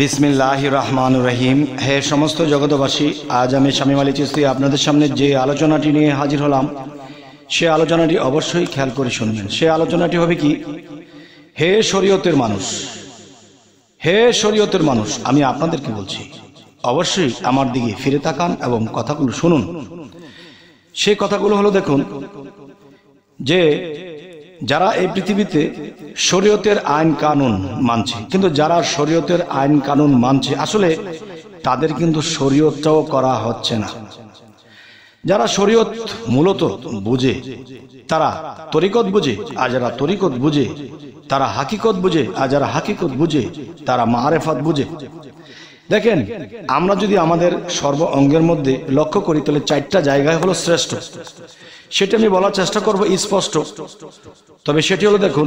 বিসমিল্লাহ রহমান রহিম হে সমস্ত জগতবাসী আজ আমি স্বামী মালিক চিস্তি আপনাদের সামনে যে আলোচনাটি নিয়ে হাজির হলাম সে আলোচনাটি অবশ্যই খেয়াল করে শুনবেন সে আলোচনাটি হবে কি হে শরীয়তের মানুষ হে শরীয়তের মানুষ আমি আপনাদেরকে বলছি অবশ্যই আমার দিকে ফিরে তাকান এবং কথাগুলো শুনুন সে কথাগুলো হলো দেখুন যে যারা এই পৃথিবীতে শরীয়তের আইন কানুন মানছে কিন্তু যারা শরীয়তের আইন কানুন মানছে আসলে তাদের কিন্তু শরীয়তটাও করা হচ্ছে না যারা শরীয়ত মূলত বুঝে তারা তরিকত বুঝে আর যারা তরিকত বুঝে তারা হাকিকত বুঝে আর যারা হাকিকত বুঝে তারা মারেফাত বুঝে দেখেন আমরা যদি আমাদের সর্ব অঙ্গের মধ্যে লক্ষ্য করি তাহলে চারটা জায়গায় হলো শ্রেষ্ঠ সেটা আমি বলার চেষ্টা করব স্পষ্ট তবে সেটি হলো দেখুন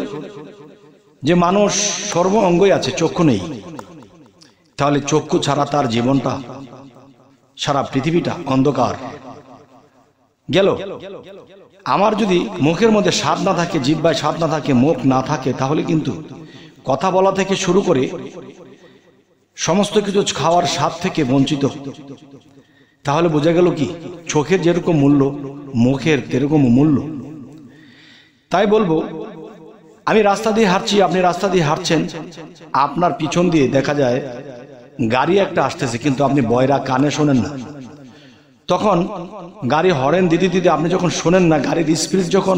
যে মানুষ সর্ব অঙ্গই আছে চক্ষু নেই তাহলে চক্ষু ছাড়া তার জীবনটা সারা পৃথিবীটা অন্ধকার গেল আমার যদি মুখের মধ্যে স্বাদ না থাকে জিব্বায় স্বাদ না থাকে মুখ না থাকে তাহলে কিন্তু কথা বলা থেকে শুরু করে সমস্ত কিছু খাওয়ার স্বাদ থেকে বঞ্চিত তাহলে বোঝা গেল কি চোখের যেরকম মূল্য মুখের কিরকম মূল্য তাই বলবো আমি রাস্তা দিয়ে হাঁটছি আপনি রাস্তা দিয়ে হাঁটছেন আপনার পিছন দিয়ে দেখা যায় গাড়ি একটা আসতেছে কিন্তু আপনি বয়রা কানে শোনেন না তখন গাড়ি হরেন দিদি দিদি আপনি যখন শোনেন না গাড়ির স্পিড যখন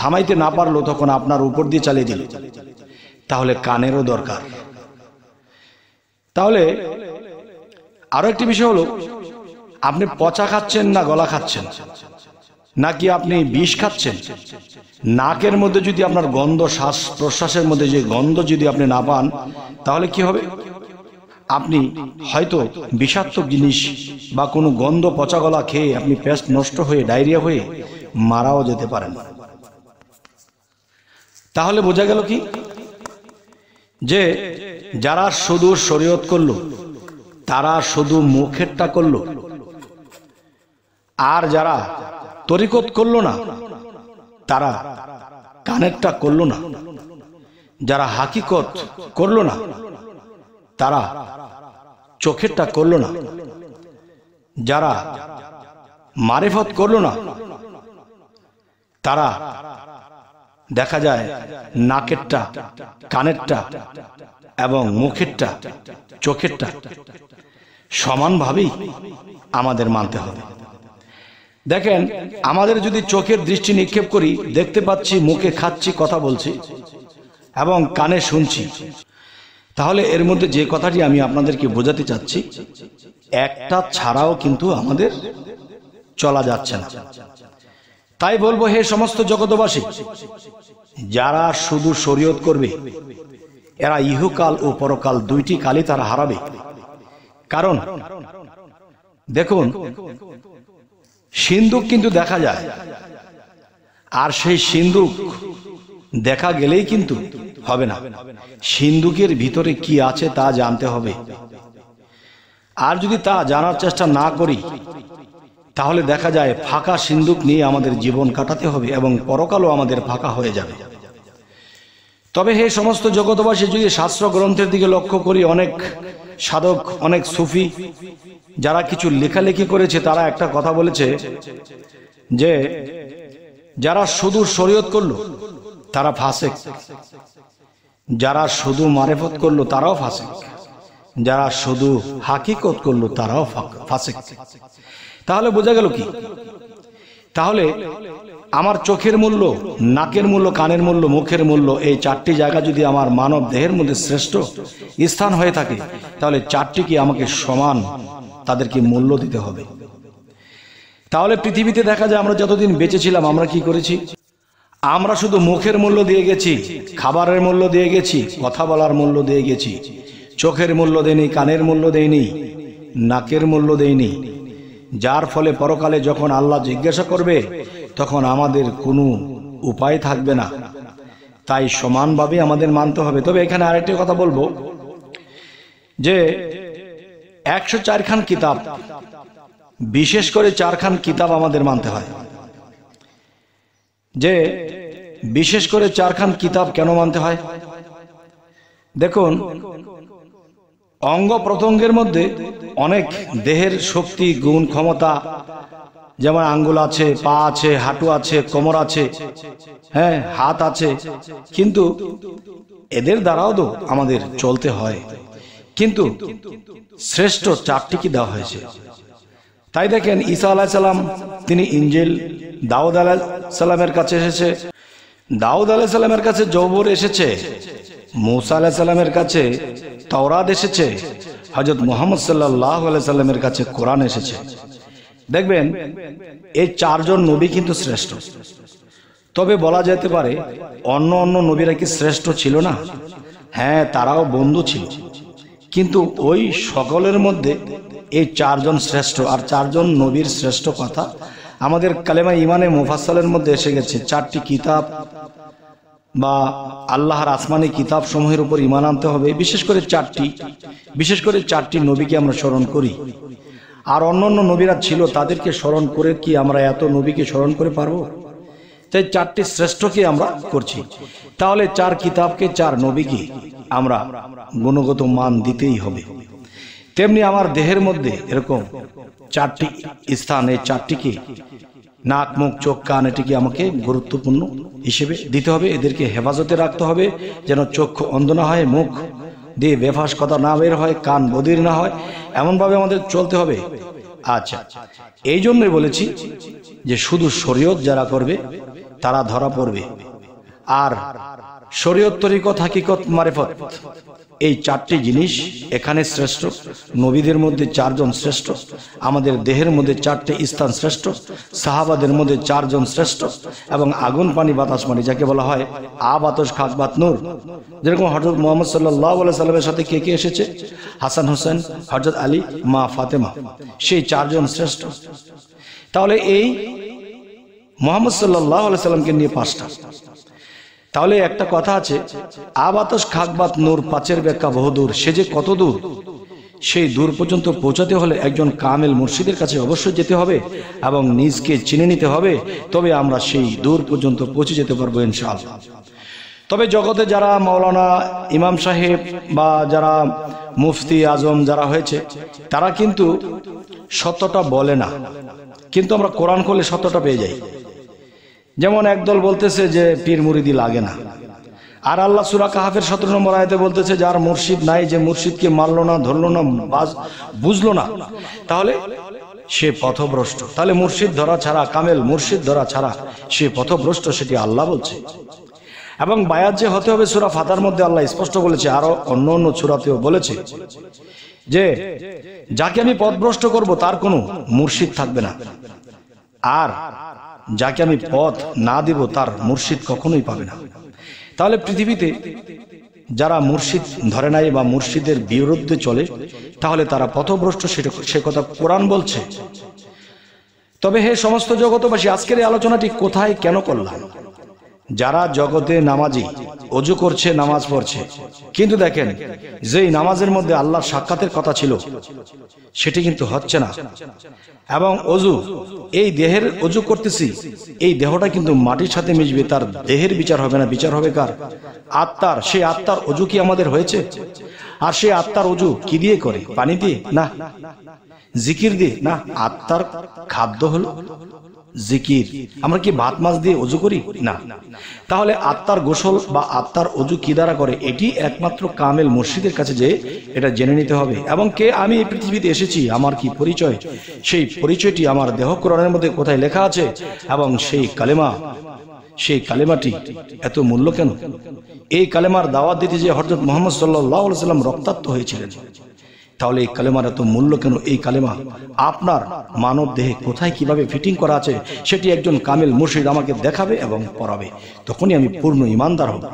থামাইতে না পারলো তখন আপনার উপর দিয়ে চালিয়ে দিল তাহলে কানেরও দরকার তাহলে আরো একটি বিষয় হলো আপনি পচা খাচ্ছেন না গলা খাচ্ছেন নাকি আপনি বিষ খাচ্ছেন নাকের মধ্যে যদি আপনার গন্ধ শ্বাস প্রশ্বাসের মধ্যে যে গন্ধ যদি আপনি না পান তাহলে কি হবে আপনি হয়তো বিষাক্ত জিনিস বা কোনো গন্ধ পচা গলা খেয়ে আপনি পেস্ট নষ্ট হয়ে ডায়রিয়া হয়ে মারাও যেতে পারেন তাহলে বোঝা গেল কি যে যারা শুধু শরীয়ত করল তারা শুধু মুখেরটা করল আর যারা তরিকত করলো না তারা কানেরটা করলো না যারা হাকিকত করলো না তারা চোখেরটা করলো না যারা মারেফত করলো না তারা দেখা যায় নাকেরটা কানেরটা এবং মুখেরটা চোখেরটা সমানভাবেই আমাদের মানতে হবে দেখেন আমাদের যদি চোখের দৃষ্টি নিক্ষেপ করি দেখতে পাচ্ছি মুখে খাচ্ছি কথা বলছি এবং কানে শুনছি তাহলে এর মধ্যে যে কথাটি আমি আপনাদেরকে বোঝাতে চাচ্ছি একটা ছাড়াও কিন্তু আমাদের চলা যাচ্ছে না তাই বলবো হে সমস্ত জগতবাসী যারা শুধু শরীয়ত করবে এরা ইহকাল ও পরকাল দুইটি কালই তারা হারাবে কারণ দেখুন সিন্ধুক কিন্তু দেখা যায় আর সেই সিন্ধুক দেখা গেলেই কিন্তু হবে না সিন্ধুকের ভিতরে কি আছে তা জানতে হবে আর যদি তা জানার চেষ্টা না করি তাহলে দেখা যায় ফাঁকা সিন্ধুক নিয়ে আমাদের জীবন কাটাতে হবে এবং পরকালও আমাদের ফাঁকা হয়ে যাবে তবে হে সমস্ত জগতবাসী যদি শাস্ত্র গ্রন্থের দিকে লক্ষ্য করি অনেক সাধক অনেক সুফি যারা কিছু লেখালেখি করেছে তারা একটা কথা বলেছে যে যারা শুধু শরীয়ত করলো তারা ফাঁসে যারা শুধু মারেফত করলো তারাও ফাঁসে যারা শুধু হাকিকত করলো তারাও ফাঁসে তাহলে বোঝা গেল কি তাহলে আমার চোখের মূল্য নাকের মূল্য কানের মূল্য মুখের মূল্য এই চারটি জায়গা যদি আমার মানব দেহের মধ্যে শ্রেষ্ঠ স্থান হয়ে থাকে তাহলে চারটি কি আমাকে সমান তাদেরকে মূল্য দিতে হবে তাহলে পৃথিবীতে দেখা যায় আমরা যতদিন বেঁচেছিলাম আমরা কি করেছি আমরা শুধু মুখের মূল্য দিয়ে গেছি খাবারের মূল্য দিয়ে গেছি কথা বলার মূল্য দিয়ে গেছি চোখের মূল্য দেয়নি কানের মূল্য দেয়নি নাকের মূল্য দেয়নি যার ফলে পরকালে যখন আল্লাহ জিজ্ঞাসা করবে তখন আমাদের কোনো উপায় থাকবে না তাই সমানভাবে আমাদের মানতে হবে তবে এখানে আরেকটি কথা বলবো যে একশো চারখান কিতাব বিশেষ করে চারখান কিতাব আমাদের মানতে হয় যে বিশেষ করে চারখান কিতাব কেন মানতে হয় দেখুন অঙ্গ প্রত্যঙ্গের মধ্যে অনেক দেহের শক্তি গুণ ক্ষমতা যেমন আঙ্গুল আছে পা আছে হাঁটু আছে কোমর আছে হ্যাঁ হাত আছে কিন্তু এদের দ্বারাও তো আমাদের চলতে হয় কিন্তু শ্রেষ্ঠ চারটি কি দেওয়া হয়েছে তাই দেখেন ঈসা আলাহ সাল্লাম তিনি ইঞ্জেল দাউদ আলাহ সাল্লামের কাছে এসেছে দাউদ আলাহ সাল্লামের কাছে জবর এসেছে মৌসা আলাহ সাল্লামের কাছে তাওরাদ এসেছে হজরত মোহাম্মদ সাল্লাহ আলাইসাল্লামের কাছে কোরআন এসেছে দেখবেন এই চারজন নবী কিন্তু শ্রেষ্ঠ তবে বলা যেতে পারে অন্য অন্য নবীরা কি শ্রেষ্ঠ ছিল না হ্যাঁ তারাও বন্ধু ছিল কিন্তু ওই সকলের মধ্যে এই চারজন শ্রেষ্ঠ আর চারজন নবীর শ্রেষ্ঠ কথা আমাদের কালেমা ইমানে মুফাসালের মধ্যে এসে গেছে চারটি কিতাব বা আল্লাহর আসমানি কিতাব সমূহের উপর ইমান আনতে হবে বিশেষ করে চারটি বিশেষ করে চারটি নবীকে আমরা স্মরণ করি আর অন্য অন্য নবীরা ছিল তাদেরকে স্মরণ করে কি আমরা এত নবীকে স্মরণ করে পারবো তাই চারটি শ্রেষ্ঠকে আমরা করছি তাহলে চার কিতাবকে চার নবীকে আমরা গুণগত মান দিতেই হবে তেমনি আমার দেহের মধ্যে এরকম চারটি স্থান এই চারটিকে নাক মুখ চোখ কান এটিকে আমাকে গুরুত্বপূর্ণ হিসেবে দিতে হবে এদেরকে হেফাজতে রাখতে হবে যেন চক্ষু অন্ধ না হয় মুখ দিয়ে বেফাস কথা না বের হয় কান বদির না হয় এমনভাবে আমাদের চলতে হবে আচ্ছা এই জন্যই বলেছি যে শুধু শরীয়ত যারা করবে তারা ধরা পড়বে আর শরীয়ত তরিকত হাকিকত মারেফত এই চারটি জিনিস এখানে শ্রেষ্ঠ নবীদের মধ্যে চারজন শ্রেষ্ঠ আমাদের দেহের মধ্যে চারটে স্থান শ্রেষ্ঠ সাহাবাদের মধ্যে চারজন শ্রেষ্ঠ এবং আগুন পানি বাতাস পানি যাকে বলা হয় আ বাতাস খাস বাত নূর যেরকম হজরত মোহাম্মদ সাল্লাহ সাল্লামের সাথে কে কে এসেছে হাসান হোসেন হজরত আলী মা ফাতেমা সেই চারজন শ্রেষ্ঠ তাহলে এই মোহাম্মদ সাল্লাহ সাল্লামকে নিয়ে পাঁচটা তাহলে একটা কথা আছে আবাতস খাকবাত নূর পাঁচের ব্যাখ্যা বহুদূর সে যে কত দূর সেই দূর পর্যন্ত পৌঁছাতে হলে একজন কামেল মুর্শিদের কাছে অবশ্যই যেতে হবে এবং নিজকে চিনে নিতে হবে তবে আমরা সেই দূর পর্যন্ত পৌঁছে যেতে পারবো ইনশাআল্লাহ তবে জগতে যারা মাওলানা ইমাম সাহেব বা যারা মুফতি আজম যারা হয়েছে তারা কিন্তু সত্যটা বলে না কিন্তু আমরা কোরআন করলে সত্যটা পেয়ে যাই যেমন একদল বলতেছে যে পীর মুরিদি লাগে না আর আল্লাহ সুরা কাহাফের সতেরো নম্বর আয়তে বলতেছে যার মুর্শিদ নাই যে মুর্শিদকে মারলো না ধরলো না বুঝলো না তাহলে সে পথভ্রষ্ট তাহলে মুর্শিদ ধরা ছাড়া কামেল মুর্শিদ ধরা ছাড়া সে পথভ্রষ্ট সেটি আল্লাহ বলছে এবং বায়াত যে হতে হবে সুরা ফাতার মধ্যে আল্লাহ স্পষ্ট বলেছে আরো অন্য অন্য সুরাতেও বলেছে যে যাকে আমি পথভ্রষ্ট করব তার কোনো মুর্শিদ থাকবে না আর যাকে আমি পথ না দেব তার মুর্শিদ কখনোই পাবে না তাহলে পৃথিবীতে যারা মুর্শিদ ধরে নাই বা মুর্শিদের বিরুদ্ধে চলে তাহলে তারা পথভ্রষ্ট সে কথা কোরআন বলছে তবে হে সমস্ত জগতবাসী আজকের এই আলোচনাটি কোথায় কেন করলাম যারা জগতে নামাজি অজু করছে নামাজ পড়ছে কিন্তু দেখেন যেই নামাজের মধ্যে আল্লাহর সাক্ষাতের কথা ছিল সেটি কিন্তু হচ্ছে না এবং অজু এই দেহের অজু করতেছি এই দেহটা কিন্তু মাটির সাথে মিশবে তার দেহের বিচার হবে না বিচার হবে কার আত্মার সেই আত্মার অজু কি আমাদের হয়েছে আর সেই আত্মার অজু কি দিয়ে করে পানি দিয়ে না জিকির দিয়ে না আত্মার খাদ্য হলো জিকির আমরা কি ভাত মাছ দিয়ে অজু করি না তাহলে আত্মার গোসল বা আত্মার অজু কি দ্বারা করে এটি একমাত্র কামেল মসজিদের কাছে যে এটা জেনে নিতে হবে এবং কে আমি এই পৃথিবীতে এসেছি আমার কি পরিচয় সেই পরিচয়টি আমার দেহকরণের মধ্যে কোথায় লেখা আছে এবং সেই কালেমা সেই কালেমাটি এত মূল্য কেন এই কালেমার দাওয়াত দিতে যে হরজত মোহাম্মদ সাল্লাহ সাল্লাম রক্তাক্ত হয়েছিলেন তাহলে এই কালেমার এত মূল্য কেন এই কালেমা আপনার মানব দেহে কোথায় কিভাবে ফিটিং করা আছে সেটি একজন কামিল মুর্শিদ আমাকে দেখাবে এবং পড়াবে তখনই আমি পূর্ণ ইমানদার হব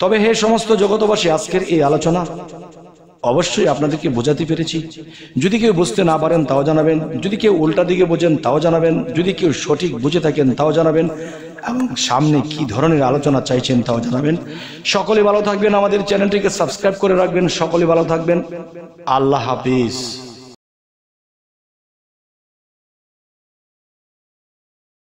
তবে হে সমস্ত জগতবাসী আজকের এই আলোচনা অবশ্যই আপনাদেরকে বোঝাতে পেরেছি যদি কেউ বুঝতে না পারেন তাও জানাবেন যদি কেউ উল্টা দিকে বোঝেন তাও জানাবেন যদি কেউ সঠিক বুঝে থাকেন তাও জানাবেন এবং সামনে কি ধরনের আলোচনা চাইছেন তাও জানাবেন সকলে ভালো থাকবেন আমাদের চ্যানেলটিকে সাবস্ক্রাইব করে রাখবেন সকলে ভালো থাকবেন আল্লাহ হাফিজ